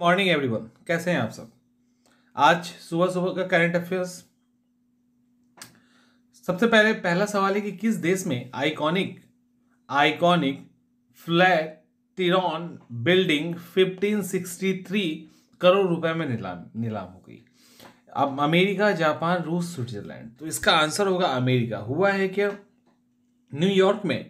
morning everyone कैसे हैं आप सब आज सुबह सुबह का करंट अफेयर्स सबसे पहले पहला सवाल है कि किस देश में आइकॉनिक आइकॉनिक फ्लैट टिरॉन बिल्डिंग 1563 करोड़ रुपए में नीलाम नीलाम हो गई अब अमेरिका जापान रूस स्विट्जरलैंड तो इसका आंसर होगा अमेरिका हुआ है क्या न्यूयॉर्क में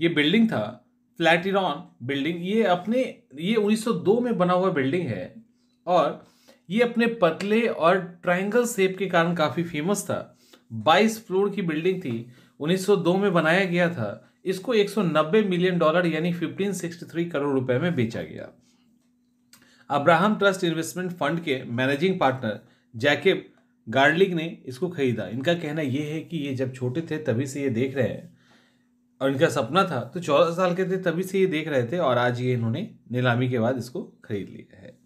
ये बिल्डिंग था फ्लैटिरॉन बिल्डिंग ये अपने ये 1902 में बना हुआ बिल्डिंग है और ये अपने पतले और ट्रायंगल शेप के कारण काफ़ी फेमस था 22 फ्लोर की बिल्डिंग थी 1902 में बनाया गया था इसको 190 मिलियन डॉलर यानी 1563 करोड़ रुपए में बेचा गया अब्राहम ट्रस्ट इन्वेस्टमेंट फंड के मैनेजिंग पार्टनर जैकेब गार्डलिंग ने इसको खरीदा इनका कहना यह है कि ये जब छोटे थे तभी से ये देख रहे हैं और इनका सपना था तो चौदह साल के थे तभी से ये देख रहे थे और आज ये इन्होंने नीलामी के बाद इसको खरीद लिया है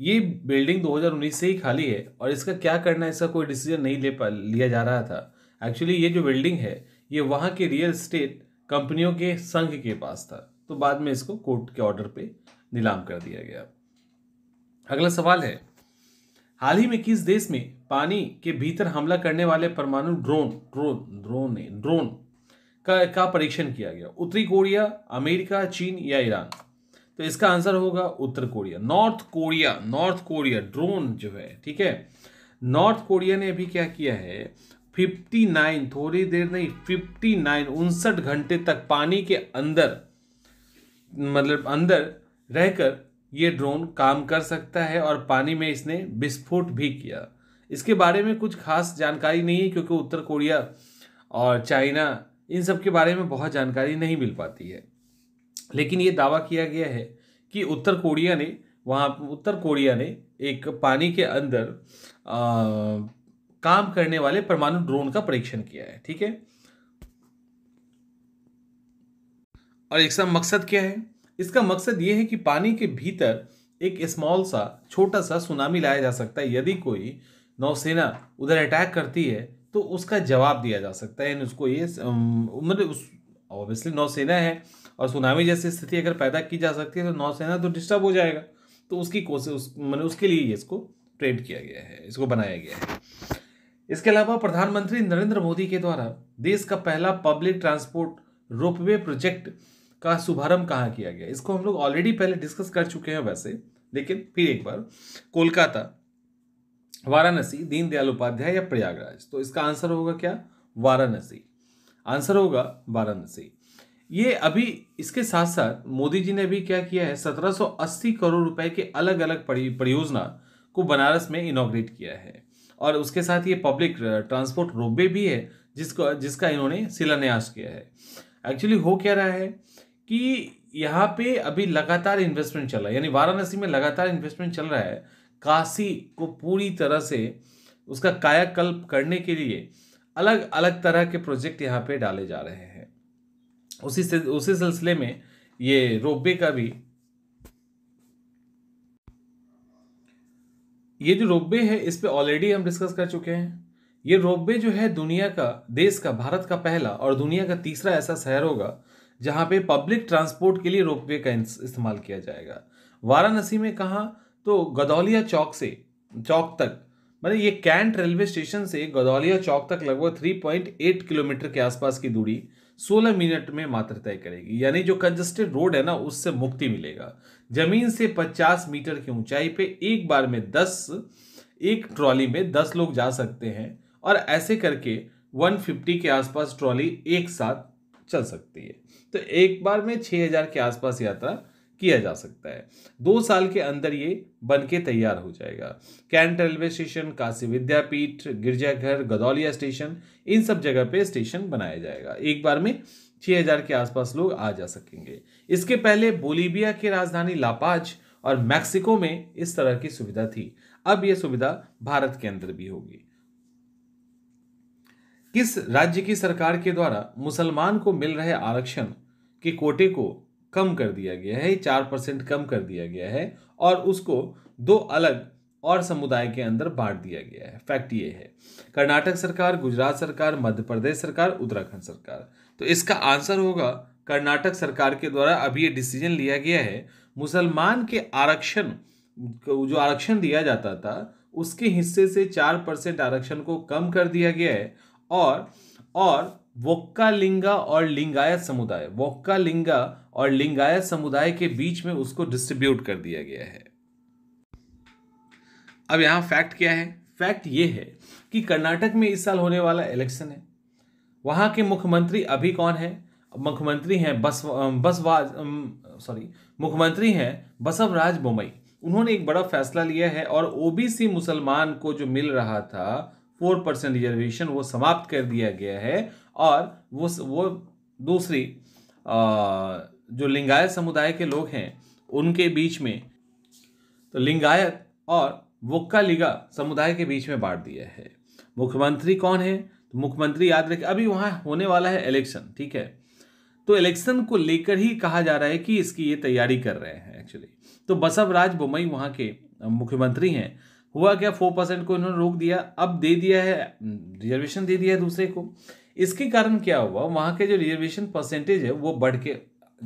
ये बिल्डिंग 2019 से ही खाली है और इसका क्या करना है इसका कोई डिसीजन नहीं ले पा लिया जा रहा था एक्चुअली ये जो बिल्डिंग है ये वहाँ के रियल स्टेट कंपनियों के संघ के पास था तो बाद में इसको कोर्ट के ऑर्डर पे नीलाम कर दिया गया अगला सवाल है हाल ही में किस देश में पानी के भीतर हमला करने वाले परमाणु ड्रोन ड्रोन ड्रोन ने ड्रोन का, का परीक्षण किया गया उत्तरी कोरिया अमेरिका चीन या ईरान तो इसका आंसर होगा उत्तर Korea North Korea North Korea drone जो है ठीक है नॉर्थ कोरिया ने अभी क्या किया है 59 थोड़ी देर नहीं 59 उनसठ घंटे तक पानी के अंदर मतलब अंदर रहकर ये ड्रोन काम कर सकता है और पानी में इसने विस्फोट भी किया इसके बारे में कुछ खास जानकारी नहीं है क्योंकि उत्तर कोरिया और चाइना इन सब के बारे में बहुत जानकारी नहीं मिल पाती है लेकिन ये दावा किया गया है कि उत्तर कोरिया ने वहाँ उत्तर कोरिया ने एक पानी के अंदर आ, काम करने वाले परमाणु ड्रोन का परीक्षण किया है ठीक है और इसका मकसद क्या है इसका मकसद ये है कि पानी के भीतर एक स्मॉल सा छोटा सा सुनामी लाया जा सकता है यदि कोई नौसेना उधर अटैक करती है तो उसका जवाब दिया जा सकता है उसको ये मतलब उस ऑब्वियसली नौसेना है और सुनामी जैसी स्थिति अगर पैदा की जा सकती है तो नौसेना तो डिस्टर्ब हो जाएगा तो उसकी कोशिश उस, मैंने मतलब उसके लिए इसको ट्रेड किया गया है इसको बनाया गया है इसके अलावा प्रधानमंत्री नरेंद्र मोदी के द्वारा देश का पहला पब्लिक ट्रांसपोर्ट रोपवे प्रोजेक्ट का शुभारंभ कहाँ किया गया इसको हम लोग ऑलरेडी पहले डिस्कस कर चुके हैं वैसे लेकिन फिर एक बार कोलकाता वाराणसी दीनदयाल उपाध्याय या प्रयागराज तो इसका आंसर होगा क्या वाराणसी आंसर होगा वाराणसी ये अभी इसके साथ साथ मोदी जी ने भी क्या किया है 1780 करोड़ रुपए के अलग अलग परियोजना को बनारस में इनोग्रेट किया है और उसके साथ ये पब्लिक ट्रांसपोर्ट रोपवे भी है जिसको जिसका इन्होंने शिलान्यास किया है एक्चुअली हो क्या रहा है कि यहाँ पे अभी लगातार इन्वेस्टमेंट चल रहा है यानी वाराणसी में लगातार इन्वेस्टमेंट चल रहा है काशी को पूरी तरह से उसका कायाकल्प करने के लिए अलग अलग तरह के प्रोजेक्ट यहाँ पे डाले जा रहे हैं उसी से उसी सिलसिले में ये रोपवे का भी ये जो रोपवे है इस पर ऑलरेडी हम डिस्कस कर चुके हैं ये रोपवे जो है दुनिया का देश का भारत का पहला और दुनिया का तीसरा ऐसा शहर होगा जहाँ पे पब्लिक ट्रांसपोर्ट के लिए रोपवे का इस्तेमाल किया जाएगा वाराणसी में कहा तो गदौलिया चौक से चौक तक मतलब ये कैंट रेलवे स्टेशन से गदौलिया चौक तक लगभग थ्री पॉइंट एट किलोमीटर के आसपास की दूरी सोलह मिनट में मात्र तय करेगी यानी जो कंजस्टेड रोड है ना उससे मुक्ति मिलेगा जमीन से पचास मीटर की ऊंचाई पे एक बार में दस एक ट्रॉली में दस लोग जा सकते हैं और ऐसे करके 150 के आसपास ट्रॉली एक साथ चल सकती है तो एक बार में छः हज़ार के आसपास यात्रा किया जा सकता है दो साल के अंदर ये बन के तैयार हो जाएगा Cantt railway station Kashi Vidyapith गिरजाघर गदौलिया स्टेशन इन सब जगह पे स्टेशन बनाया जाएगा एक बार में 6000 के आसपास लोग आ जा सकेंगे इसके पहले बोलीबिया की राजधानी लापाज और मैक्सिको में इस तरह की सुविधा थी अब ये सुविधा भारत के अंदर भी होगी किस राज्य की सरकार के द्वारा मुसलमान को मिल रहे आरक्षण के कोटे को कम कर दिया गया है चार परसेंट कम कर दिया गया है और उसको दो अलग और समुदाय के अंदर बांट दिया गया है फैक्ट ये है कर्नाटक सरकार गुजरात सरकार मध्य प्रदेश सरकार उत्तराखंड सरकार तो इसका आंसर होगा कर्नाटक सरकार के द्वारा अभी ये डिसीजन लिया गया है मुसलमान के आरक्षण जो आरक्षण दिया जाता था उसके हिस्से से चार परसेंट आरक्षण को कम कर दिया गया है और और वोक्का लिंगा और लिंगायत समुदाय वोक्का लिंगा और लिंगायत समुदाय के बीच में उसको डिस्ट्रीब्यूट कर दिया गया है अब यहां फैक्ट क्या है फैक्ट यह है कि कर्नाटक में इस साल होने वाला इलेक्शन है वहां के मुख्यमंत्री अभी कौन है मुख्यमंत्री हैं बस बसवाज सॉरी मुख्यमंत्री हैं बसवराज बोमई उन्होंने एक बड़ा फैसला लिया है और ओबीसी मुसलमान को जो मिल रहा था फोर परसेंट रिजर्वेशन वो समाप्त कर दिया गया है और वो वो दूसरी आ, जो लिंगायत समुदाय के लोग हैं उनके बीच में तो लिंगायत और वक्का लिगा समुदाय के बीच में बांट दिया है मुख्यमंत्री कौन है तो मुख्यमंत्री याद रखें अभी वहाँ होने वाला है इलेक्शन ठीक है तो इलेक्शन को लेकर ही कहा जा रहा है कि इसकी ये तैयारी कर रहे हैं एक्चुअली तो बसवराज बोमई वहाँ के मुख्यमंत्री हैं हुआ क्या फोर परसेंट को इन्होंने रोक दिया अब दे दिया है रिजर्वेशन दे दिया है दूसरे को इसके कारण क्या हुआ वहाँ के जो रिजर्वेशन परसेंटेज है वो बढ़ के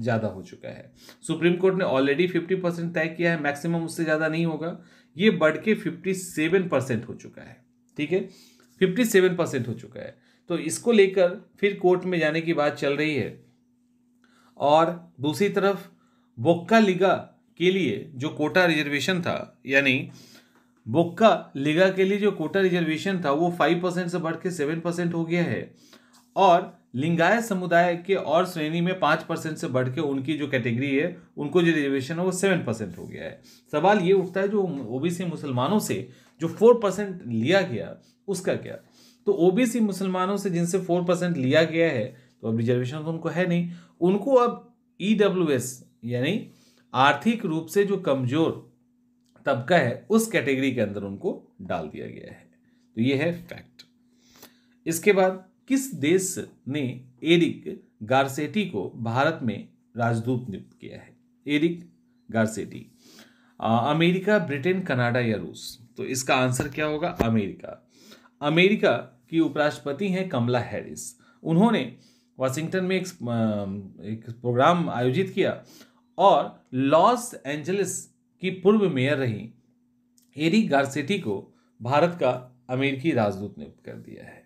ज़्यादा हो चुका है सुप्रीम कोर्ट ने ऑलरेडी फिफ्टी परसेंट तय किया है मैक्सिमम उससे ज़्यादा नहीं होगा ये बढ़ के फिफ्टी सेवन परसेंट हो चुका है ठीक है फिफ्टी सेवन परसेंट हो चुका है तो इसको लेकर फिर कोर्ट में जाने की बात चल रही है और दूसरी तरफ वोक्का लीगा के लिए जो कोटा रिजर्वेशन था यानी बोक्का लिगा के लिए जो कोटा रिजर्वेशन था वो फाइव परसेंट से बढ़ के सेवन परसेंट हो गया है और लिंगायत समुदाय के और श्रेणी में पाँच परसेंट से बढ़ के उनकी जो कैटेगरी है उनको जो रिजर्वेशन है वो सेवन परसेंट हो गया है सवाल ये उठता है जो ओबीसी मुसलमानों से जो फोर परसेंट लिया गया उसका क्या तो ओबीसी मुसलमानों से जिनसे फोर परसेंट लिया गया है तो अब रिजर्वेशन तो उनको है नहीं उनको अब ई डब्ल्यू एस यानी आर्थिक रूप से जो कमज़ोर तबका है उस कैटेगरी के अंदर उनको डाल दिया गया है तो ये है फैक्ट इसके बाद किस देश ने एरिक गारसेटी को भारत में राजदूत नियुक्त किया है Eric Garcetti America Britain Canada या रूस तो इसका आंसर क्या होगा अमेरिका अमेरिका की उपराष्ट्रपति हैं कमला हैरिस उन्होंने वाशिंगटन में एक, एक प्रोग्राम आयोजित किया और लॉस एंजलिस की पूर्व मेयर रही एरिक गारसेटी को भारत का अमेरिकी राजदूत नियुक्त कर दिया है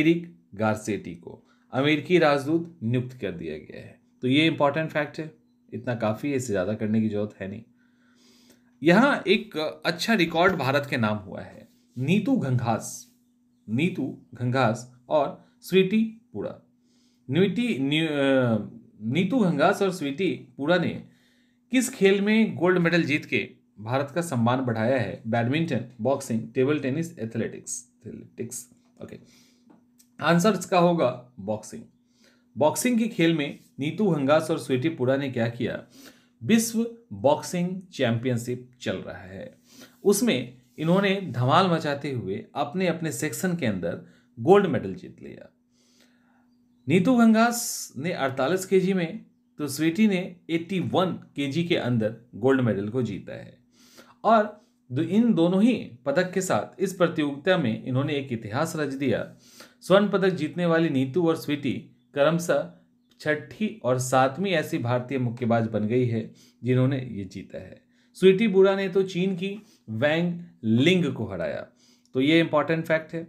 एरिक गारसेटी को अमेरिकी राजदूत नियुक्त कर दिया गया है तो ये इंपॉर्टेंट फैक्ट है इतना काफ़ी है इससे ज़्यादा करने की जरूरत है नहीं यहाँ एक अच्छा रिकॉर्ड भारत के नाम हुआ है नीतू घंघास नीतू घंघास और स्वीटी पूरा नीतू घंघास और स्वीटी पूरा ने किस खेल में गोल्ड मेडल जीत के भारत का सम्मान बढ़ाया है badminton boxing table tennis athletics athletics okay answer इसका होगा बॉक्सिंग बॉक्सिंग के खेल में नीतू हंगास और पुरा ने क्या किया विश्व बॉक्सिंग चैंपियनशिप चल रहा है उसमें इन्होंने धमाल मचाते हुए अपने अपने सेक्शन के अंदर गोल्ड मेडल जीत लिया नीतू गंगास ने 48 केजी में तो स्वेटी ने 81 वन के अंदर गोल्ड मेडल को जीता है और दो इन दोनों ही पदक के साथ इस प्रतियोगिता में इन्होंने एक इतिहास रच दिया स्वर्ण पदक जीतने वाली नीतू और स्वीटी क्रमशः छठी और सातवीं ऐसी भारतीय मुक्केबाज बन गई है जिन्होंने ये जीता है स्वीटी बुरा ने तो चीन की वैंग लिंग को हराया तो ये इम्पॉर्टेंट फैक्ट है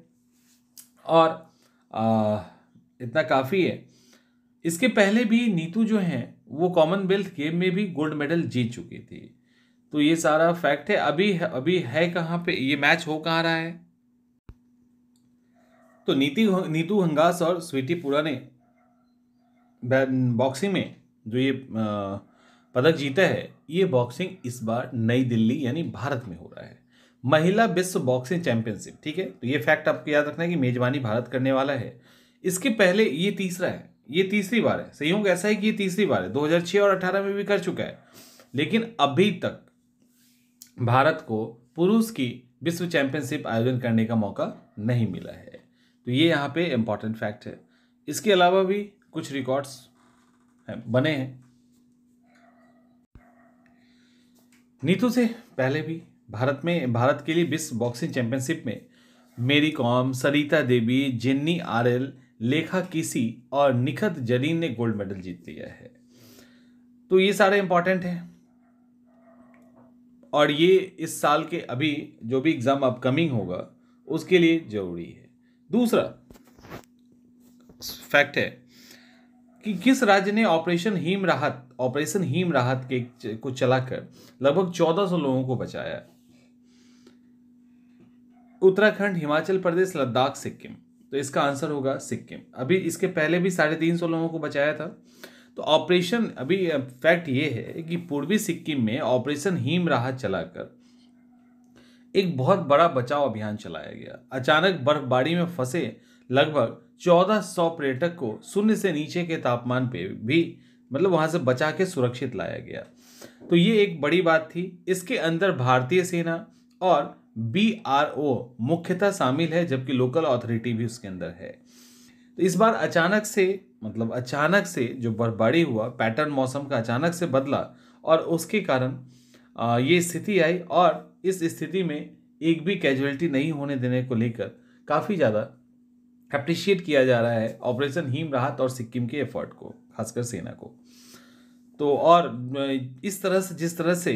और आ, इतना काफ़ी है इसके पहले भी नीतू जो हैं वो कॉमनवेल्थ गेम में भी गोल्ड मेडल जीत चुकी थी तो ये सारा फैक्ट है अभी अभी है कहाँ पे ये मैच हो कहाँ रहा है तो नीति नीतू हंगास और पुरा ने बॉक्सिंग में जो ये पदक जीता है ये बॉक्सिंग इस बार नई दिल्ली यानी भारत में हो रहा है महिला विश्व बॉक्सिंग चैंपियनशिप ठीक है तो ये फैक्ट आपको याद रखना है कि मेजबानी भारत करने वाला है इसके पहले ये तीसरा है ये तीसरी बार है संयोग ऐसा है कि ये तीसरी बार है 2006 और 18 में भी कर चुका है लेकिन अभी तक भारत को पुरुष की विश्व चैंपियनशिप आयोजन करने का मौका नहीं मिला है तो ये यहाँ पे इम्पॉर्टेंट फैक्ट है इसके अलावा भी कुछ रिकॉर्ड्स है, बने हैं नीतू से पहले भी भारत में भारत के लिए विश्व बॉक्सिंग चैंपियनशिप में मेरी कॉम सरिता देवी जिन्नी आर एल लेखा किसी और निखत जरीन ने गोल्ड मेडल जीत लिया है तो ये सारे इंपॉर्टेंट हैं और ये इस साल के अभी जो भी एग्ज़ाम अपकमिंग होगा उसके लिए ज़रूरी है दूसरा फैक्ट है कि किस राज्य ने ऑपरेशन हीम राहत ऑपरेशन हीम राहत के को चलाकर लगभग चौदह सौ लोगों को बचाया उत्तराखंड हिमाचल प्रदेश लद्दाख सिक्किम तो इसका आंसर होगा सिक्किम अभी इसके पहले भी साढ़े तीन सौ लोगों को बचाया था तो ऑपरेशन अभी फैक्ट ये है कि पूर्वी सिक्किम में ऑपरेशन हीम राहत चलाकर एक बहुत बड़ा बचाव अभियान चलाया गया अचानक बर्फबारी में फंसे लगभग चौदह सौ पर्यटक को शून्य से नीचे के तापमान पे भी मतलब वहाँ से बचा के सुरक्षित लाया गया तो ये एक बड़ी बात थी इसके अंदर भारतीय सेना और बी आर ओ मुख्यतः शामिल है जबकि लोकल अथॉरिटी भी उसके अंदर है तो इस बार अचानक से मतलब अचानक से जो बर्फबारी हुआ पैटर्न मौसम का अचानक से बदला और उसके कारण ये स्थिति आई और इस स्थिति में एक भी कैजुअलिटी नहीं होने देने को लेकर काफ़ी ज़्यादा अप्रिशिएट किया जा रहा है ऑपरेशन हिम राहत और सिक्किम के एफर्ट को खासकर सेना को तो और इस तरह से जिस तरह से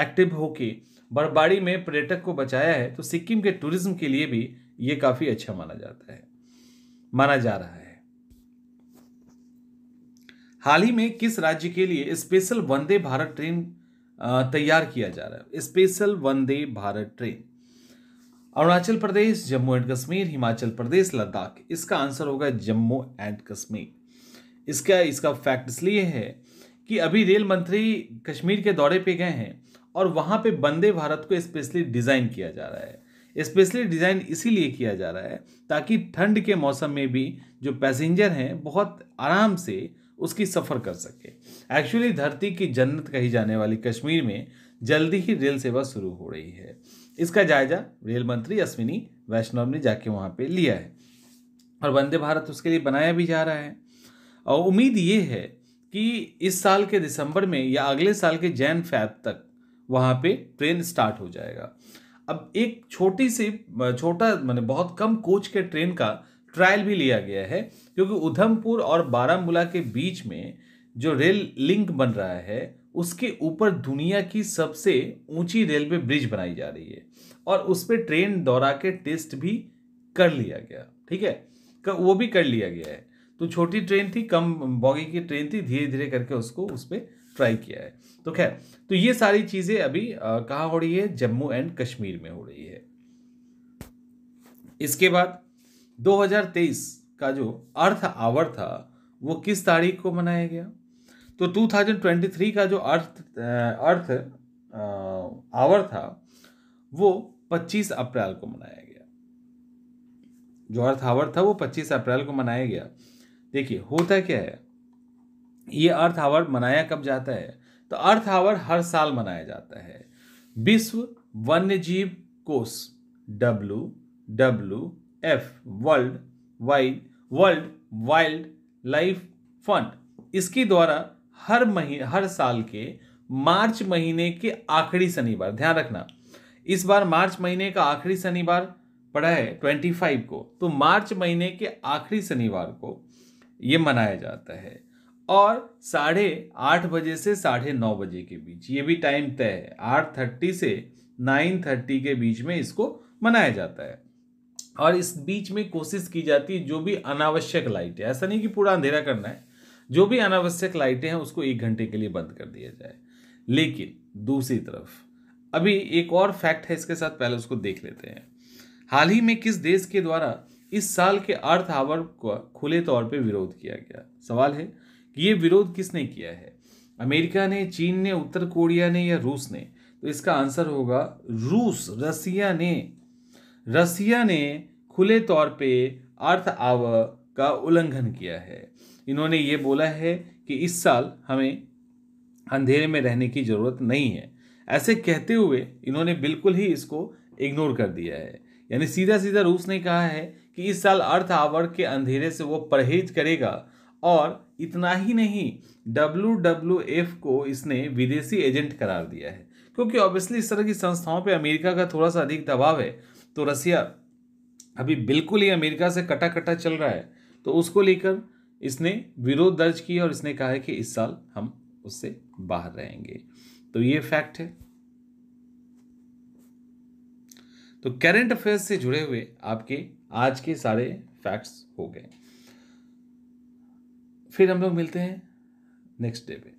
एक्टिव होके बर्फबारी में पर्यटक को बचाया है तो सिक्किम के टूरिज्म के लिए भी ये काफ़ी अच्छा माना जाता है माना जा रहा है हाल ही में किस राज्य के लिए स्पेशल वंदे भारत ट्रेन तैयार किया जा रहा है special Vande Bharat train Arunachal Pradesh Jammu and Kashmir Himachal Pradesh Ladakh इसका आंसर होगा जम्मू एंड कश्मीर इसका इसका फैक्ट इसलिए है कि अभी रेल मंत्री कश्मीर के दौरे पे गए हैं और वहाँ पे वंदे भारत को स्पेशली डिज़ाइन किया जा रहा है स्पेशली डिज़ाइन इसीलिए किया जा रहा है ताकि ठंड के मौसम में भी जो पैसेंजर हैं बहुत आराम से उसकी सफ़र कर सके एक्चुअली धरती की जन्नत कही जाने वाली कश्मीर में जल्दी ही रेल सेवा शुरू हो रही है इसका जायजा रेल मंत्री अश्विनी वैष्णव ने जाके वहाँ पर लिया है और वंदे भारत उसके लिए बनाया भी जा रहा है और उम्मीद ये है कि इस साल के दिसंबर में या अगले साल के जैन फैब तक वहाँ पे ट्रेन स्टार्ट हो जाएगा अब एक छोटी सी छोटा मैंने बहुत कम कोच के ट्रेन का ट्रायल भी लिया गया है क्योंकि उधमपुर और बारामूला के बीच में जो रेल लिंक बन रहा है उसके ऊपर दुनिया की सबसे ऊंची रेलवे ब्रिज बनाई जा रही है और उस पर ट्रेन दौरा के टेस्ट भी कर लिया गया ठीक है वो भी कर लिया गया है तो छोटी ट्रेन थी कम बॉगी की ट्रेन थी धीरे धीरे करके उसको उस पर ट्राई किया है तो खैर तो ये सारी चीज़ें अभी कहा हो रही है जम्मू एंड कश्मीर में हो रही है इसके बाद 2023 का जो अर्थ आवर था वो किस तारीख को मनाया गया तो 2023 का जो अर्थ अर्थ आवर था वो 25 अप्रैल को मनाया गया जो अर्थ आवर था वो 25 अप्रैल को मनाया गया देखिए होता क्या है ये अर्थ आवर मनाया कब जाता है तो अर्थ आवर हर साल मनाया जाता है विश्व वन्य जीव कोष W W F world wide world wildlife fund इसके द्वारा हर महीने हर साल के मार्च महीने के आखिरी शनिवार ध्यान रखना इस बार मार्च महीने का आखिरी शनिवार पड़ा है ट्वेंटी फाइव को तो मार्च महीने के आखिरी शनिवार को ये मनाया जाता है और साढ़े आठ बजे से साढ़े नौ बजे के बीच ये भी टाइम तय है आठ थर्टी से नाइन थर्टी के बीच में इसको मनाया जाता है और इस बीच में कोशिश की जाती है जो भी अनावश्यक लाइट है ऐसा नहीं कि पूरा अंधेरा करना है जो भी अनावश्यक लाइटें हैं उसको एक घंटे के लिए बंद कर दिया जाए लेकिन दूसरी तरफ अभी एक और फैक्ट है इसके साथ पहले उसको देख लेते हैं हाल ही में किस देश के द्वारा इस साल के अर्थ आवर का खुले तौर पर विरोध किया गया सवाल है ये विरोध किसने किया है अमेरिका ने चीन ने उत्तर कोरिया ने या रूस ने तो इसका आंसर होगा रूस रसिया ने रसिया ने खुले तौर पे अर्थ आव का उल्लंघन किया है इन्होंने ये बोला है कि इस साल हमें अंधेरे में रहने की ज़रूरत नहीं है ऐसे कहते हुए इन्होंने बिल्कुल ही इसको इग्नोर कर दिया है यानी सीधा सीधा रूस ने कहा है कि इस साल अर्थ आवर के अंधेरे से वो परहेज करेगा और इतना ही नहीं डब्ल्यू डब्ल्यू एफ को इसने विदेशी एजेंट करार दिया है क्योंकि ऑब्वियसली इस तरह की संस्थाओं पे अमेरिका का थोड़ा सा अधिक दबाव है तो रसिया अभी बिल्कुल ही अमेरिका से कटा कटा चल रहा है तो उसको लेकर इसने विरोध दर्ज किया और इसने कहा है कि इस साल हम उससे बाहर रहेंगे तो ये फैक्ट है तो करंट अफेयर्स से जुड़े हुए आपके आज के सारे फैक्ट्स हो गए फिर हम लोग मिलते हैं नेक्स्ट डे पे